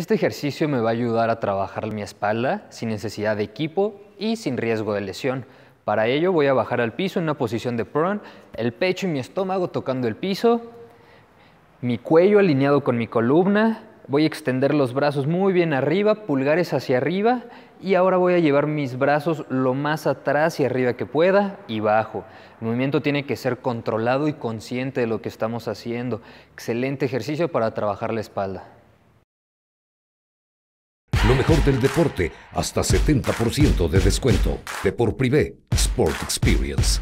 Este ejercicio me va a ayudar a trabajar mi espalda sin necesidad de equipo y sin riesgo de lesión. Para ello voy a bajar al piso en una posición de prone, el pecho y mi estómago tocando el piso, mi cuello alineado con mi columna, voy a extender los brazos muy bien arriba, pulgares hacia arriba y ahora voy a llevar mis brazos lo más atrás y arriba que pueda y bajo. El movimiento tiene que ser controlado y consciente de lo que estamos haciendo. Excelente ejercicio para trabajar la espalda. Lo mejor del deporte, hasta 70% de descuento. De por Privé, Sport Experience.